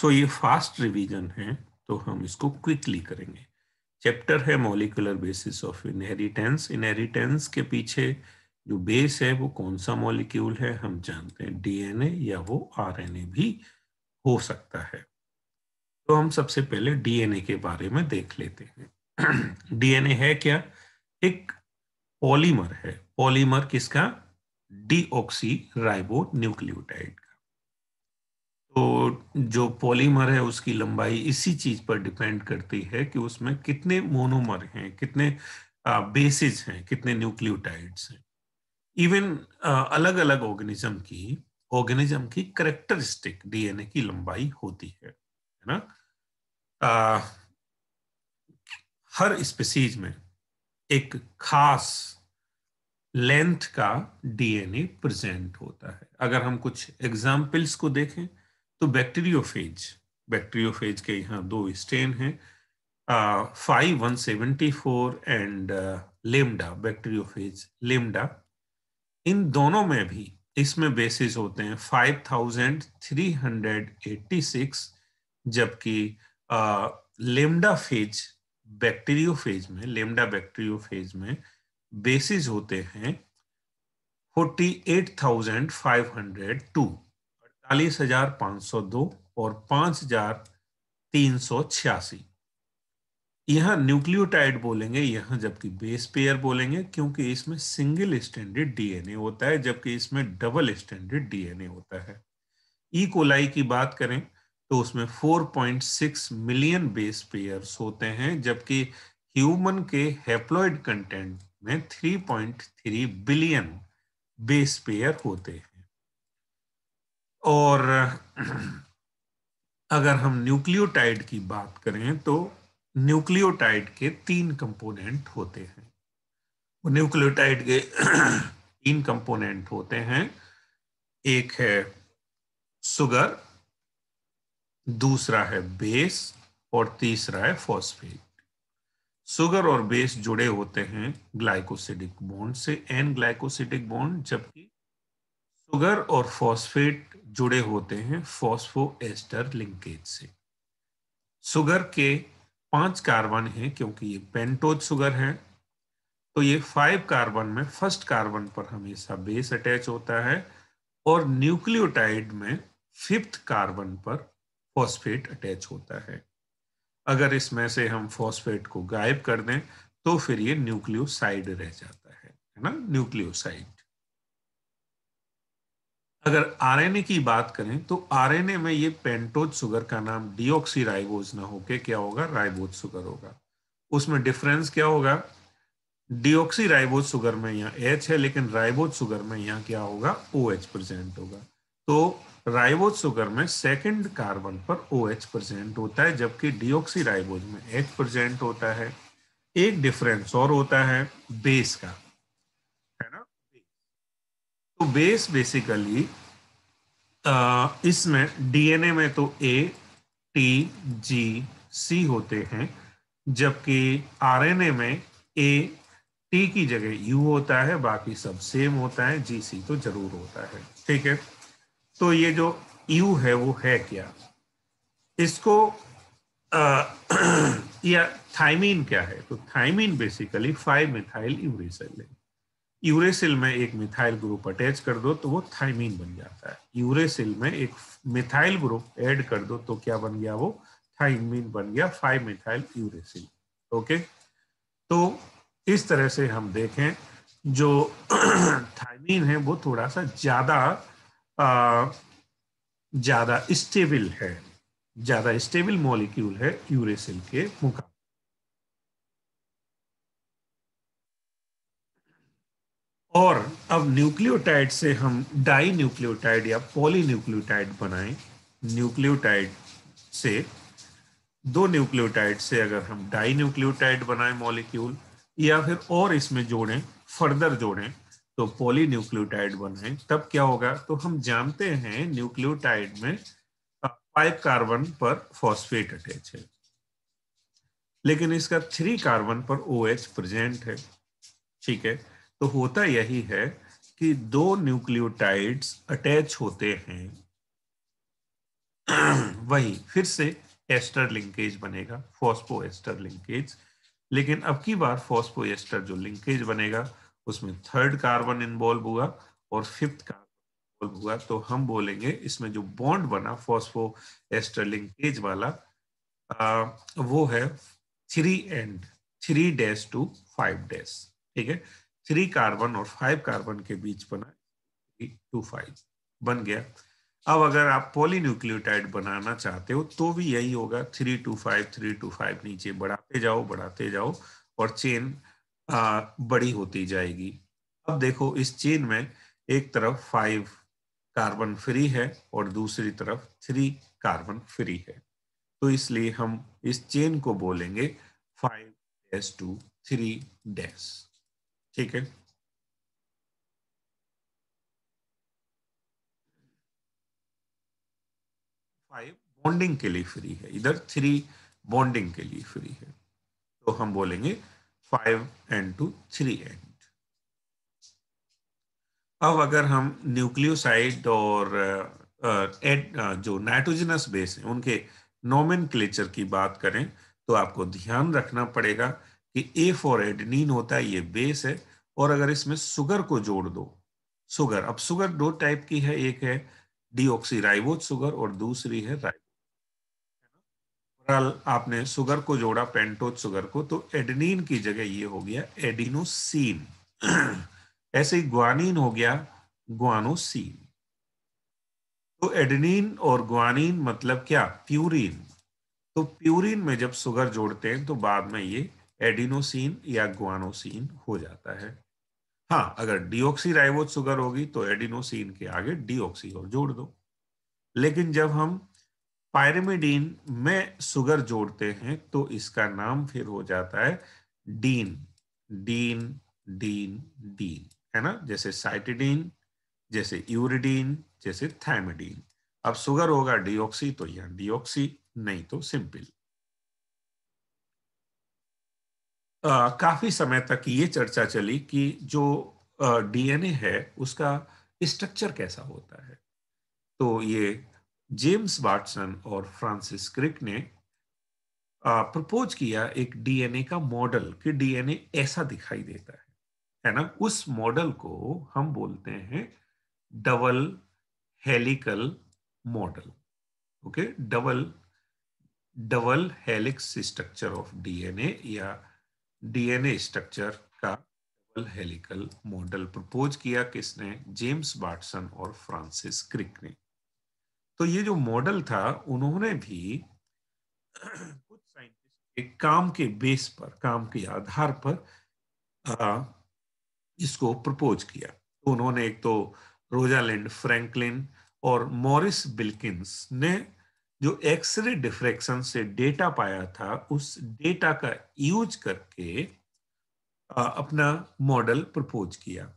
सो ये fast revision है तो हम इसको क्विकली करेंगे चैप्टर है molecular basis of inheritance inheritance के पीछे जो बेस है वो कौन सा मॉलिक्यूल है हम जानते हैं डीएनए या वो आरएनए भी हो सकता है तो हम सबसे पहले डीएनए के बारे में देख लेते हैं डीएनए है क्या एक पॉलीमर है पॉलीमर किसका डीऑक्सी राइबो न्यूक्लियोटाइड तो जो पॉलीमर है उसकी लंबाई इसी चीज पर डिपेंड करती है कि उसमें कितने मोनोमर हैं कितने बेसिस हैं कितने न्यूक्लियोटाइड्स हैं इवन अलग अलग ऑर्गेनिज्म की ऑर्गेनिज्म की करेक्टरिस्टिक डीएनए की लंबाई होती है है ना आ, हर स्पीसीज में एक खास लेंथ का डीएनए प्रेजेंट होता है अगर हम कुछ एग्जाम्पल्स को देखें तो बैक्टीरियोफेज बैक्टीरियोफेज के यहाँ दो स्टेन हैं five one seventy four and lambda bacteriophage lambda इन दोनों में भी इसमें बेसिस होते हैं five thousand three hundred eighty six जबकि लेमडा फेज बैक्टीरियोफेज में लेमडा बैक्टीरियोफेज में बेसिस होते हैं forty eight thousand five hundred two चालीस हजार पाँच सौ दो और पाँच हजार तीन सौ छियासी यह न्यूक्लियोटाइड बोलेंगे यहाँ जबकि बेस पेयर बोलेंगे क्योंकि इसमें सिंगल स्टैंडर्ड डीएनए होता है जबकि इसमें डबल स्टैंडर्ड डीएनए होता है ई कोलाई की बात करें तो उसमें 4.6 मिलियन बेस पेयर होते हैं जबकि ह्यूमन के हेप्लॉइड कंटेंट में 3.3 बिलियन बेस पेयर होते हैं और अगर हम न्यूक्लियोटाइड की बात करें तो न्यूक्लियोटाइड के तीन कंपोनेंट होते हैं न्यूक्लियोटाइड के तीन कंपोनेंट होते हैं एक है सुगर दूसरा है बेस और तीसरा है फॉस्फेट सुगर और बेस जुड़े होते हैं ग्लाइकोसिडिक बॉन्ड से एन ग्लाइकोसिडिक बॉन्ड जबकि सुगर और फॉस्फेट जुड़े होते हैं फॉस्फो एस्टर लिंकेज से सुगर के पांच कार्बन हैं क्योंकि ये पेंटोज सुगर है तो ये फाइव कार्बन में फर्स्ट कार्बन पर हमेशा बेस अटैच होता है और न्यूक्लियोटाइड में फिफ्थ कार्बन पर फॉस्फेट अटैच होता है अगर इसमें से हम फॉस्फेट को गायब कर दें तो फिर ये न्यूक्लियोसाइड रह जाता है है ना न्यूक्लियोसाइड अगर आरएनए की बात करें तो आरएनए में ये पेंटोज सुगर का नाम डीओक्सी राइबोज ना होके क्या होगा राइबोज सुगर होगा उसमें डिफरेंस क्या होगा डीऑक्सी राइबोज सुगर में यहाँ एच है लेकिन राइबोज सुगर में यहाँ क्या होगा ओ एच प्रेजेंट होगा तो राइबोज सुगर में सेकंड कार्बन पर ओ एच प्रेजेंट होता है जबकि डीऑक्सी राइबोज में एच प्रेजेंट होता है एक डिफरेंस और होता है बेस का तो बेस बेसिकली इसमें डीएनए में तो ए टी जी सी होते हैं जबकि आरएनए में ए टी की जगह यू होता है बाकी सब सेम होता है जी सी तो जरूर होता है ठीक है तो ये जो यू है वो है क्या इसको आ, या थाइमीन क्या है तो thymine basically five methyl uracil है यूरेसिल में एक मिथाइल ग्रुप अटैच कर दो तो वो थाइमीन बन जाता है यूरेसिल में एक मिथाइल ग्रुप ऐड कर दो तो क्या बन गया वो थाइमीन बन गया फाइव मिथाइल यूरेसिल ओके तो इस तरह से हम देखें जो थाइमीन है वो थोड़ा सा ज्यादा ज्यादा स्टेबल है ज्यादा स्टेबल मॉलिक्यूल है यूरेसिल के मुकाबले और अब न्यूक्लियोटाइड से हम डाई न्यूक्लियोटाइड या पॉली न्यूक्लियोटाइड बनाए न्यूक्लियोटाइड से दो न्यूक्लियोटाइड से अगर हम डाई न्यूक्लियोटाइड बनाए मॉलिक्यूल या फिर और इसमें जोड़ें फर्दर जोड़ें तो पॉली न्यूक्लियोटाइड बनाए तब क्या होगा तो हम जानते हैं न्यूक्लियोटाइड में फाइव कार्बन पर फॉस्फेट अटैच है लेकिन इसका थ्री कार्बन पर ओ OH प्रेजेंट है ठीक है तो होता यही है कि दो न्यूक्लियोटाइड्स अटैच होते हैं वही फिर से एस्टर लिंकेज बनेगा फॉस्फो एस्टर लिंकेज लेकिन अब की बार फॉस्पो एस्टर जो लिंकेज बनेगा उसमें थर्ड कार्बन इन्वॉल्व हुआ और फिफ्थ कार्बन इन्वॉल्व हुआ तो हम बोलेंगे इसमें जो बॉन्ड बना फॉस्फो एस्टर लिंकेज वाला आ, वो है three and three dash two five dash ठीक है थ्री कार्बन और फाइव कार्बन के बीच बना टू फाइव बन गया अब अगर आप पॉलीन्यूक्लियोटाइड बनाना चाहते हो तो भी यही होगा three two five three two five नीचे बढ़ाते जाओ बढ़ाते जाओ और चेन आ, बड़ी होती जाएगी अब देखो इस चेन में एक तरफ फाइव कार्बन फ्री है और दूसरी तरफ थ्री कार्बन फ्री है तो इसलिए हम इस चेन को बोलेंगे five dash two three dash ठीक है फाइव बॉन्डिंग के लिए फ्री है इधर थ्री बॉन्डिंग के लिए फ्री है तो हम बोलेंगे five and two three and अब अगर हम न्यूक्लियोसाइड और एड जो नाइट्रोजनस बेस है उनके नोमिन की बात करें तो आपको ध्यान रखना पड़ेगा कि ए फॉर एडनीन होता है ये बेस है और अगर इसमें सुगर को जोड़ दो सुगर अब सुगर दो टाइप की है एक है डी सुगर और दूसरी है राइबो आपने सुगर को जोड़ा पेंटोज सुगर को तो एडनीन की जगह ये हो गया एडिनोसिन ऐसे ही ग्वानीन हो गया ग्वानोसिन तो एडनीन और ग्वानीन मतलब क्या प्यूरिन तो प्यूरिन में जब सुगर जोड़ते हैं तो बाद में ये एडिनोसिन या ग्वानोसिन हो जाता है हाँ अगर डिओक्सी राइबोज शुगर होगी तो एडिनोसिन के आगे डिओक्सी और जोड़ दो लेकिन जब हम पायरेमिडीन में शुगर जोड़ते हैं तो इसका नाम फिर हो जाता है डीन डीन डीन डीन है ना जैसे साइटिडीन जैसे यूरिडीन जैसे थैमिडीन अब सुगर होगा डिओक्सी तो यहाँ डीऑक्सी नहीं तो सिंपल आ, काफी समय तक ये चर्चा चली कि जो डीएनए है उसका स्ट्रक्चर कैसा होता है तो ये जेम्स वाटसन और फ्रांसिस क्रिक ने प्रपोज किया एक डीएनए का मॉडल कि डीएनए ऐसा दिखाई देता है है ना उस मॉडल को हम बोलते हैं double helical model okay double double helix structure of DNA या डीएनए स्ट्रक्चर का डबल हेलिकल मॉडल प्रपोज किया किसने जेम्स वाटसन और फ्रांसिस क्रिक ने तो ये जो मॉडल था उन्होंने भी कुछ साइंटिस्ट के काम के बेस पर काम के आधार पर आ, इसको प्रपोज किया तो उन्होंने एक तो रोजालैंड फ्रैंकलिन और मॉरिस बिल्किंस ने जो एक्सरे डिफ्रेक्शन से डेटा पाया था उस डेटा का यूज करके अपना मॉडल प्रपोज किया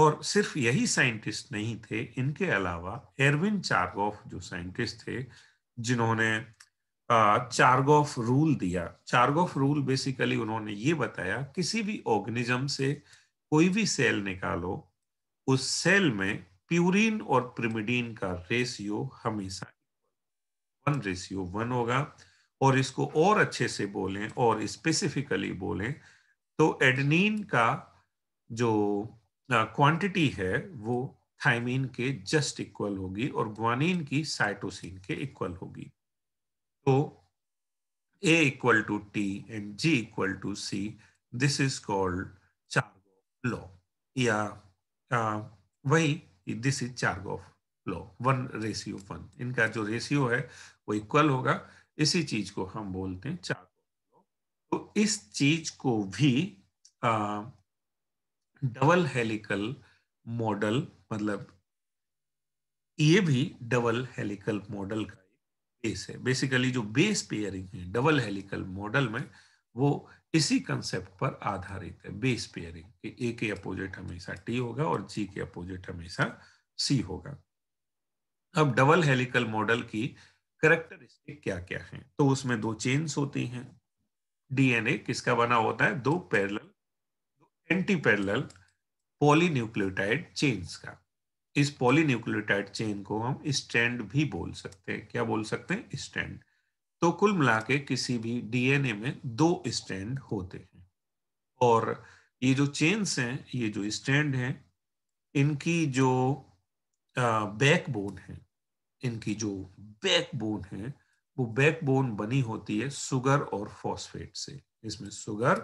और सिर्फ यही साइंटिस्ट नहीं थे इनके अलावा एरविन चार्गोफ जो साइंटिस्ट थे जिन्होंने चार्गोफ रूल दिया चार्गोफ रूल बेसिकली उन्होंने ये बताया किसी भी ऑर्गेनिज्म से कोई भी सेल निकालो उस सेल में प्यूरिन और प्रिमिडीन का रेशियो हमेशा वन रेशियो वन होगा और इसको और अच्छे से बोलें और स्पेसिफिकली बोलें तो एडनिन का जो क्वांटिटी है वो थाइमिन के जस्ट इक्वल होगी और ग्वानिन की साइटोसिन के इक्वल होगी तो A equal to T and G equal to C this is called Chargaff law या आ, वही this is Chargaff law one ratio one इनका जो रेशियो है वो इक्वल होगा इसी चीज को हम बोलते हैं चार तो इस चीज को भी आ, डबल हेलिकल मॉडल मतलब ये भी डबल हेलिकल मॉडल का बेस है बेसिकली जो बेस पेयरिंग है डबल हेलिकल मॉडल में वो इसी कंसेप्ट पर आधारित है बेस पेयरिंग ए के अपोजिट हमेशा टी होगा और जी के अपोजिट हमेशा सी होगा अब डबल हेलिकल मॉडल की करेक्टरिस्टिक क्या क्या है तो उसमें दो चेन्स होती हैं डीएनए किसका बना होता है दो पैरल दो एंटी पैरल पॉलीन्यूक्लियोटाइड चेन्स का इस पॉलीन्यूक्लियोटाइड चेन को हम स्ट्रैंड भी बोल सकते हैं क्या बोल सकते हैं स्ट्रैंड तो कुल मिला के किसी भी डीएनए में दो स्ट्रैंड होते हैं और ये जो चेन्स हैं ये जो स्ट्रैंड हैं इनकी जो बैकबोन है इनकी जो बैकबोन है वो बैकबोन बनी होती है सुगर और फॉस्फेट से इसमें सुगर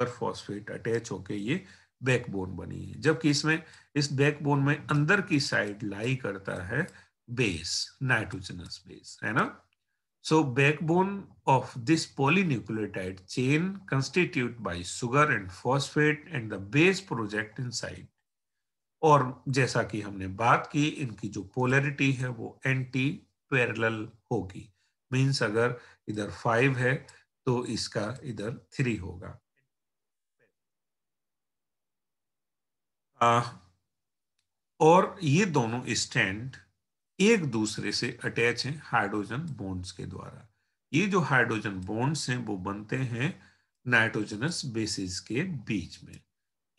और फॉस्फेट अटैच होके ये बैकबोन बनी है जबकि इसमें इस बैकबोन में अंदर की साइड लाई करता है बेस नाइट्रोजनस बेस है ना so backbone of this polynucleotide chain constitute by sugar and phosphate and the base project inside और जैसा कि हमने बात की इनकी जो पोलरिटी है वो एंटी पैरेलल होगी मीन्स अगर इधर फाइव है तो इसका इधर थ्री होगा आ, और ये दोनों स्टैंड एक दूसरे से अटैच हैं हाइड्रोजन बॉन्ड्स के द्वारा ये जो हाइड्रोजन बॉन्ड्स हैं वो बनते हैं नाइट्रोजनस बेसिस के बीच में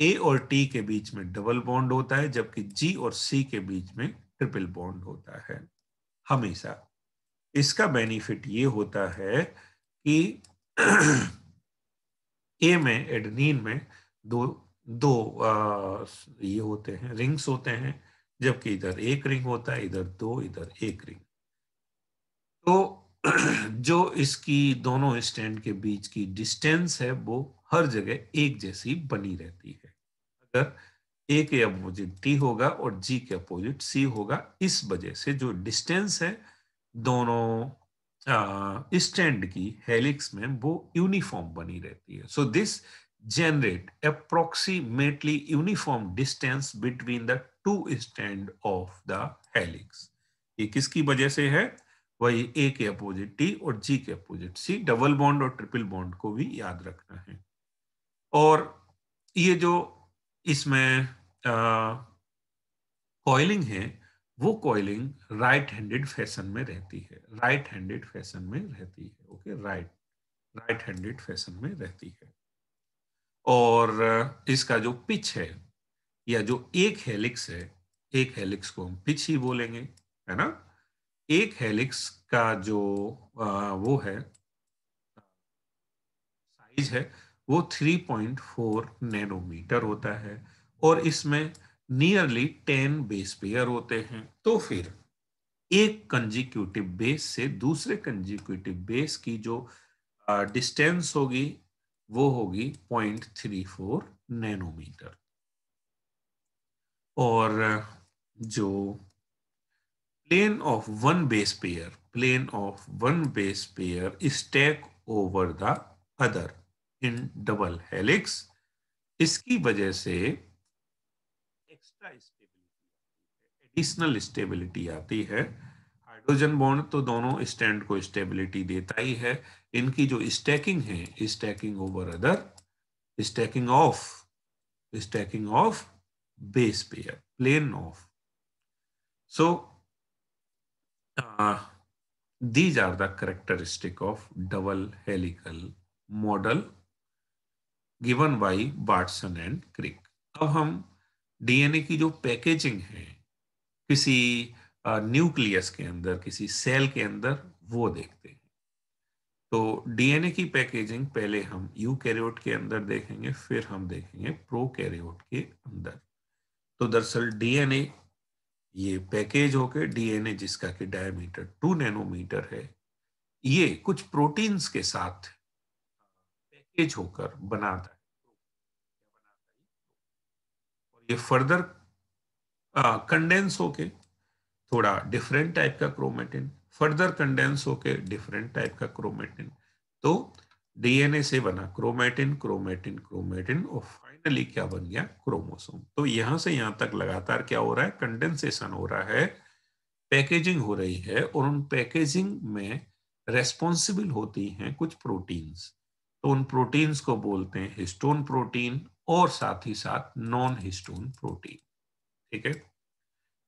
ए और टी के बीच में डबल बॉन्ड होता है जबकि जी और सी के बीच में ट्रिपल बॉन्ड होता है हमेशा इसका बेनिफिट ये होता है कि ए में एडनीन में दो दो आ, ये होते हैं रिंग्स होते हैं जबकि इधर एक रिंग होता है इधर दो इधर एक रिंग तो जो इसकी दोनों स्टैंड के बीच की डिस्टेंस है वो हर जगह एक जैसी बनी रहती है अगर ए के अपोजिट टी होगा और जी के अपोजिट सी होगा इस वजह से जो डिस्टेंस है दोनों स्टैंड की हेलिक्स में वो यूनिफॉर्म बनी रहती है so this generate approximately uniform distance between the two strand of the helix ये किसकी वजह से है वही ए के अपोजिट टी और जी के अपोजिट सी डबल बॉन्ड और ट्रिपल बॉन्ड को भी याद रखना है और ये जो इसमें कॉइलिंग है वो कॉइलिंग राइट हैंडेड फैशन में रहती है राइट हैंडेड फैशन में रहती है okay right right handed fashion में रहती है और इसका जो पिच है या जो एक हेलिक्स है एक हेलिक्स को हम पिच ही बोलेंगे है ना एक हेलिक्स का जो आ, वो है साइज है वो 3.4 नैनोमीटर होता है और इसमें नियरली 10 बेस पेयर होते हैं तो फिर एक कंजिक्यूटिव बेस से दूसरे कंजिक्यूटिव बेस की जो डिस्टेंस होगी वो होगी 0.34 नैनोमीटर और जो plane of one base pair plane of one base pair is stack over the other in double इसकी वजह से एक्स्ट्रा स्टेबिलिटी एडिशनल स्टेबिलिटी आती है हाइड्रोजन बॉन्ड तो दोनों स्टैंड को स्टेबिलिटी देता ही है इनकी जो स्टैकिंग है stacking over other stacking of stacking of base pair plane of so Uh, these are the characteristic of double helical model given by Watson and Crick. अब हम डीएनए की जो पैकेजिंग है किसी न्यूक्लियस uh, के अंदर किसी सेल के अंदर वो देखते हैं तो डीएनए की पैकेजिंग पहले हम यू कैरियोट के अंदर देखेंगे फिर हम देखेंगे प्रो कैरियोट के अंदर तो दरअसल डीएनए ये पैकेज होके डीएनए जिसका कि डायमीटर टू नैनोमीटर है ये कुछ प्रोटीन्स के साथ पैकेज होकर बनाता है और ये फर्दर कंडेंस होके थोड़ा डिफरेंट टाइप का क्रोमेटिन फर्दर कंडेंस होके डिफरेंट टाइप का क्रोमेटिन तो डीएनए से बना क्रोमेटिन क्रोमेटिन क्रोमेटिन और फाइनली क्या बन गया क्रोमोसोम तो यहां से यहां तक लगातार क्या हो रहा है कंडेंसेशन हो रहा है पैकेजिंग हो रही है और उन पैकेजिंग में रेस्पॉन्सिबल होती हैं कुछ प्रोटीन्स तो उन प्रोटीन्स को बोलते हैं हिस्टोन प्रोटीन और साथ ही साथ नॉन हिस्टोन प्रोटीन ठीक है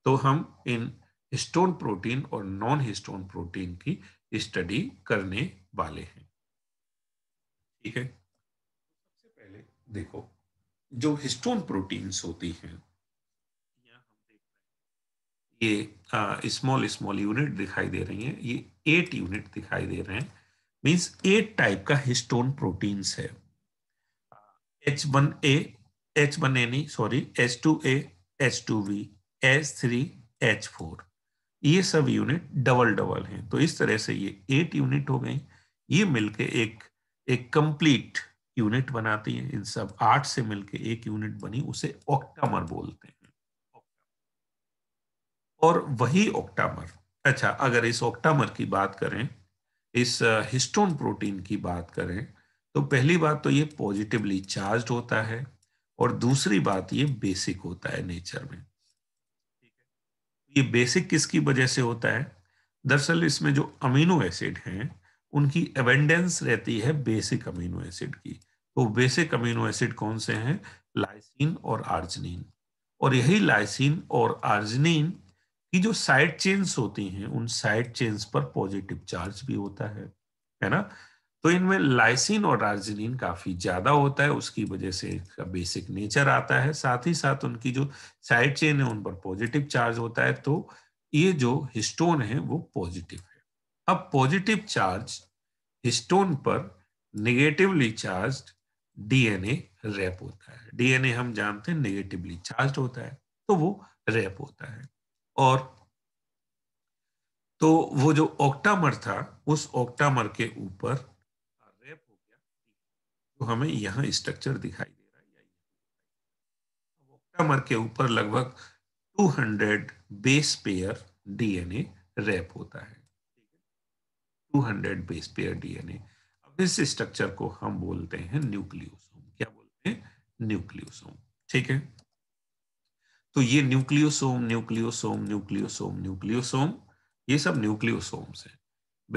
तो हम इन हिस्टोन प्रोटीन और नॉन हिस्टोन प्रोटीन की स्टडी करने वाले हैं ठीक है सबसे पहले देखो जो हिस्टोन प्रोटीन्स होती हैं ये स्मॉल स्मॉल यूनिट दिखाई दे रही हैं ये एट यूनिट दिखाई दे रहे हैं मींस एट टाइप का हिस्टोन प्रोटीन्स है H one A H one A नहीं sorry H two A H two B H three H four ये सब यूनिट डबल डबल हैं तो इस तरह से ये एट यूनिट हो गई ये मिलके एक एक कंप्लीट यूनिट बनाती हैं इन सब आठ से मिलके एक यूनिट बनी उसे ऑक्टामर बोलते हैं और वही ऑक्टामर अच्छा अगर इस ऑक्टामर की बात करें इस हिस्टोन प्रोटीन की बात करें तो पहली बात तो ये पॉजिटिवली चार्ज होता है और दूसरी बात ये बेसिक होता है नेचर में ये बेसिक किसकी वजह से होता है दरअसल इसमें जो अमीनो एसिड हैं उनकी एबेंडेंस रहती है बेसिक अमीनो एसिड की तो बेसिक अमीनो एसिड कौन से हैं लाइसिन और आर्जिनिन और यही लाइसिन और आर्जिनिन की जो साइड चेन्स होती हैं उन साइड चेन्स पर पॉजिटिव चार्ज भी होता है है ना तो इनमें लाइसिन और आर्जिनिन काफी ज्यादा होता है उसकी वजह से इसका बेसिक नेचर आता है साथ ही साथ उनकी जो साइड चेन है उन पर पॉजिटिव चार्ज होता है तो ये जो हिस्टोन है वो पॉजिटिव है अब पॉजिटिव चार्ज हिस्टोन पर नेगेटिवली चार्ज डीएनए रैप होता है डीएनए हम जानते हैं नेगेटिवली चार्ज होता है तो वो रैप होता है और तो वो जो ऑक्टामर था उस ऑक्टामर के ऊपर रैप हो गया तो हमें यहाँ स्ट्रक्चर दिखाई दे रहा है ऑक्टामर के ऊपर लगभग 200 बेस पेयर डीएनए रैप होता है 200 बेस पेयर डीएनए इस स्ट्रक्चर को हम बोलते हैं न्यूक्लियोसोम क्या बोलते हैं न्यूक्लियोसोम ठीक है तो ये न्यूक्लियोसोम न्यूक्लियोसोम न्यूक्लियोसोम न्यूक्लियोसोम ये सब न्यूक्लियोसोम्स हैं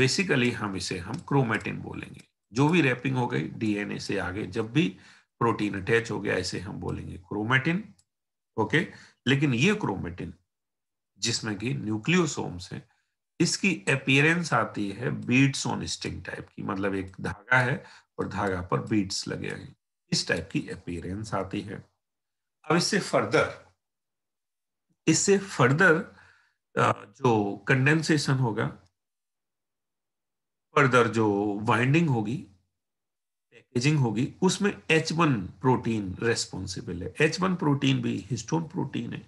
बेसिकली हम इसे हम क्रोमेटिन बोलेंगे जो भी रैपिंग हो गई डीएनए से आगे जब भी प्रोटीन अटैच हो गया इसे हम बोलेंगे क्रोमेटिन ओके लेकिन ये क्रोमेटिन जिसमें कि न्यूक्लियोसोम्स हैं इसकी अपियरेंस आती है बीड्स ऑन स्टिंग टाइप की मतलब एक धागा है और धागा पर बीड्स लगे हैं इस टाइप की अपियरेंस आती है अब इससे फर्दर इससे फर्दर जो कंडेंसेशन होगा फर्दर जो वाइंडिंग होगी पैकेजिंग होगी उसमें H1 प्रोटीन रेस्पॉन्सिबल है H1 प्रोटीन भी हिस्टोन प्रोटीन है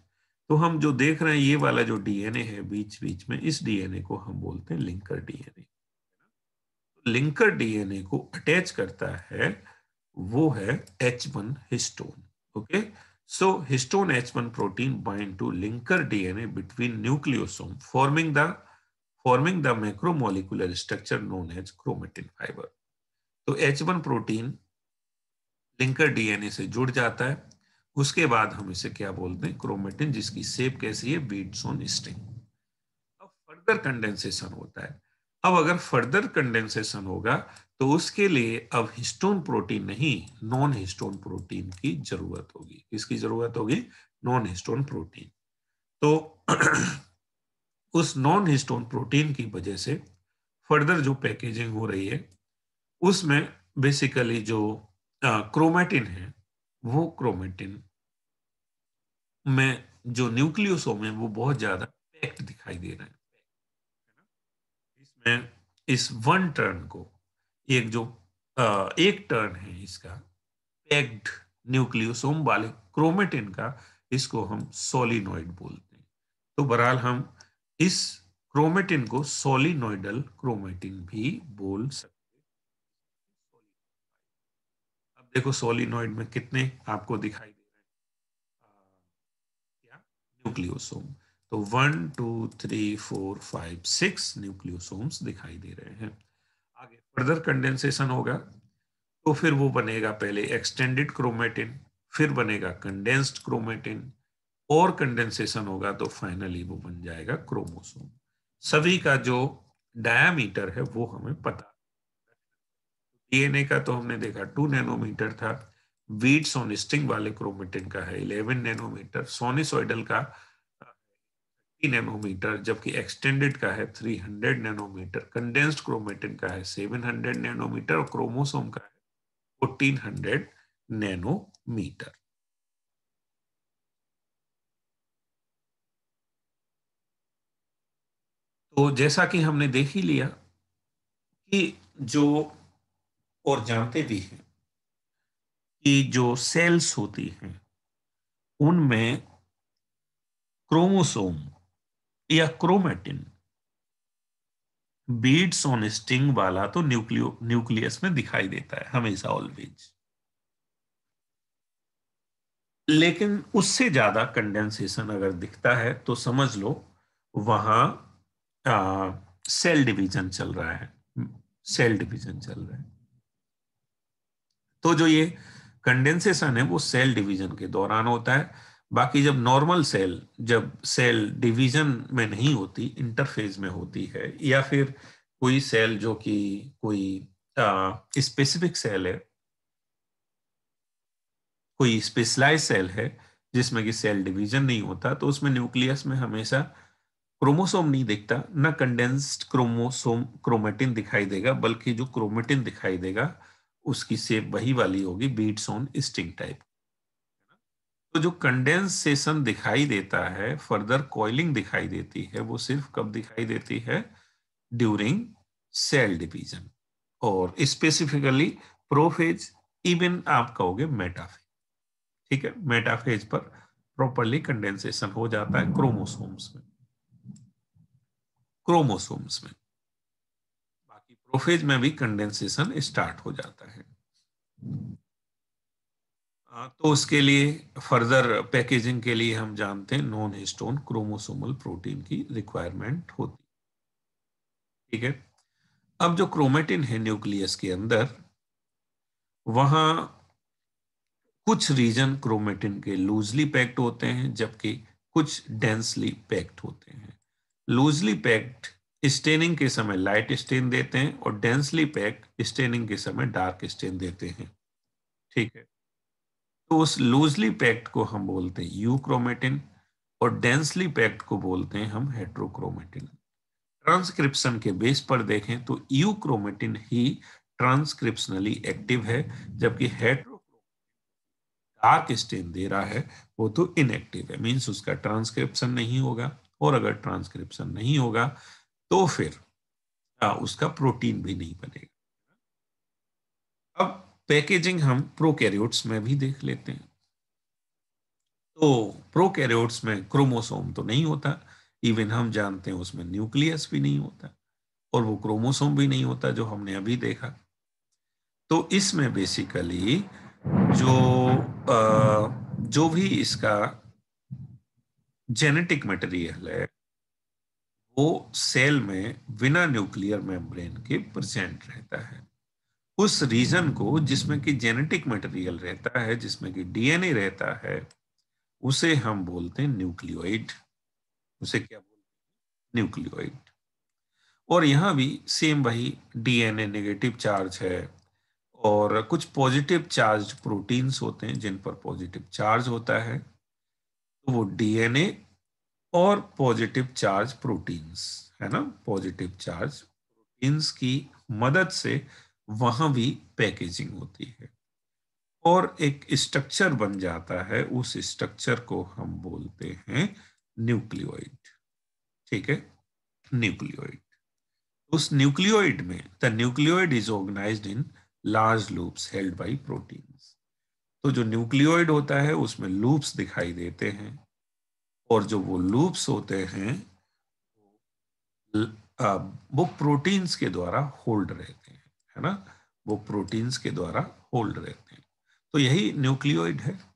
तो हम जो देख रहे हैं ये वाला जो डीएनए है बीच बीच में इस डीएनए को हम बोलते हैं लिंकर डीएनए तो लिंकर डीएनए को अटैच करता है वो है H one histone okay so histone H one protein bind to linker DNA between nucleosome forming the forming the macromolecular structure known as chromatin fibre तो H one protein linker DNA से जुड़ जाता है उसके बाद हम इसे क्या बोलते हैं क्रोमेटिन जिसकी सेप कैसी है बीट्स ऑन स्टिंग अब फर्दर कंडेंसेशन होता है अब अगर फर्दर कंडेंसेशन होगा तो उसके लिए अब हिस्टोन प्रोटीन नहीं नॉन हिस्टोन प्रोटीन की जरूरत होगी किसकी जरूरत होगी नॉन हिस्टोन प्रोटीन तो उस नॉन हिस्टोन प्रोटीन की वजह से फर्दर जो पैकेजिंग हो रही है उसमें बेसिकली जो क्रोमेटिन uh, है वो क्रोमेटिन में जो न्यूक्लियोसोम है वो बहुत ज्यादा पैक्ट दिखाई दे रहे हैं इसमें इस वन टर्न को एक जो आ, एक टर्न है इसका पैक्ड न्यूक्लियोसोम वाले क्रोमेटिन का इसको हम सोलिनोइड बोलते हैं तो बहरहाल हम इस क्रोमेटिन को सोलिनोइडल क्रोमेटिन भी बोल सकते देखो सोलिनोइड में कितने आपको दिखाई दे रहे हैं क्या uh, न्यूक्लियोसोम तो one two three four five six nucleosomes दिखाई दे रहे हैं आगे फर्दर कंडेंसेशन होगा तो फिर वो बनेगा पहले एक्सटेंडेड क्रोमेटिन फिर बनेगा कंडेंस्ड क्रोमेटिन और कंडेंसेशन होगा तो फाइनली वो बन जाएगा क्रोमोसोम सभी का जो डायामीटर है वो हमें पता डीएनए का तो हमने देखा टू नैनोमीटर था वीट सोनिस्टिंग वाले क्रोमेटिन का है इलेवन नैनोमीटर सोनिसोइडल का नैनोमीटर जबकि एक्सटेंडेड का है three hundred nanometre condensed chromatin का है सेवन हंड्रेड नैनोमीटर और क्रोमोसोम का है फोर्टीन हंड्रेड नैनोमीटर तो जैसा कि हमने देख ही लिया कि जो और जानते भी हैं कि जो सेल्स होती हैं उनमें क्रोमोसोम या क्रोमेटिन बीड्स ऑन स्टिंग वाला तो न्यूक्लियो न्यूक्लियस में दिखाई देता है हमेशा ऑलवेज लेकिन उससे ज्यादा कंडेंसेशन अगर दिखता है तो समझ लो वहां आ, सेल डिवीजन चल रहा है सेल डिवीजन चल रहा है तो जो ये कंडेंसेशन है वो सेल डिवीजन के दौरान होता है बाकी जब नॉर्मल सेल जब सेल डिवीजन में नहीं होती इंटरफेज में होती है या फिर कोई सेल जो कि कोई स्पेसिफिक सेल है कोई स्पेशलाइज सेल है जिसमें कि सेल डिवीजन नहीं होता तो उसमें न्यूक्लियस में हमेशा क्रोमोसोम नहीं दिखता ना कंडेंस्ड क्रोमोसोम क्रोमेटिन दिखाई देगा बल्कि जो क्रोमेटिन दिखाई देगा उसकी सेप वही वाली होगी बीट्स ऑन स्टिंग टाइप तो जो कंडेंसेशन दिखाई देता है फर्दर कॉइलिंग दिखाई देती है वो सिर्फ कब दिखाई देती है ड्यूरिंग सेल डिवीजन और स्पेसिफिकली प्रोफेज इवन आप कहोगे मेटाफेज ठीक है मेटाफेज पर प्रॉपरली कंडेंसेशन हो जाता है क्रोमोसोम्स में क्रोमोसोम्स में प्रोफेज तो में भी कंडेंसेशन स्टार्ट हो जाता है तो उसके लिए फर्दर पैकेजिंग के लिए हम जानते हैं नॉन हिस्टोन क्रोमोसोमल प्रोटीन की रिक्वायरमेंट होती ठीक है अब जो क्रोमेटिन है न्यूक्लियस के अंदर वहां कुछ रीजन क्रोमेटिन के लूजली पैक्ड होते हैं जबकि कुछ डेंसली पैक्ड होते हैं लूजली पैक्ड स्टेनिंग के समय लाइट स्टेन देते हैं और डेंसली पैक स्टेनिंग के समय डार्क स्टेन देते हैं ठीक है तो उस लूजली पैक्ड को हम बोलते हैं यूक्रोमेटिन और डेंसली पैक्ड को बोलते हैं हम हेट्रोक्रोमेटिन ट्रांसक्रिप्शन के बेस पर देखें तो यूक्रोमेटिन ही ट्रांसक्रिप्शनली एक्टिव है जबकि डार्क स्टेन दे रहा है वो तो इनएक्टिव है मीन्स उसका ट्रांसक्रिप्शन नहीं होगा और अगर ट्रांसक्रिप्शन नहीं होगा तो फिर आ, हाँ, उसका प्रोटीन भी नहीं बनेगा अब पैकेजिंग हम प्रोकैरियोट्स में भी देख लेते हैं तो प्रोकैरियोट्स में क्रोमोसोम तो नहीं होता इवन हम जानते हैं उसमें न्यूक्लियस भी नहीं होता और वो क्रोमोसोम भी नहीं होता जो हमने अभी देखा तो इसमें बेसिकली जो आ, जो भी इसका जेनेटिक मटेरियल है वो सेल में बिना न्यूक्लियर मेम्ब्रेन के प्रेजेंट रहता है उस रीजन को जिसमें कि जेनेटिक मटेरियल रहता है जिसमें कि डीएनए रहता है उसे हम बोलते हैं न्यूक्लियोइड उसे क्या बोलते हैं न्यूक्लियोइड और यहाँ भी सेम वही डीएनए नेगेटिव चार्ज है और कुछ पॉजिटिव चार्ज प्रोटीन्स होते हैं जिन पर पॉजिटिव चार्ज होता है तो वो डीएनए और पॉजिटिव चार्ज प्रोटीन्स है ना पॉजिटिव चार्ज प्रोटीन्स की मदद से वहां भी पैकेजिंग होती है और एक स्ट्रक्चर बन जाता है उस स्ट्रक्चर को हम बोलते हैं न्यूक्लियोइड ठीक है न्यूक्लियोइड उस न्यूक्लियोइड में the nucleoid is organised in large loops held by proteins तो जो न्यूक्लियोइड होता है उसमें लूप्स दिखाई देते हैं और जो वो लूप्स होते हैं वो प्रोटीन्स के द्वारा होल्ड रहते हैं है ना वो प्रोटीन्स के द्वारा होल्ड रहते हैं तो यही न्यूक्लियोइड है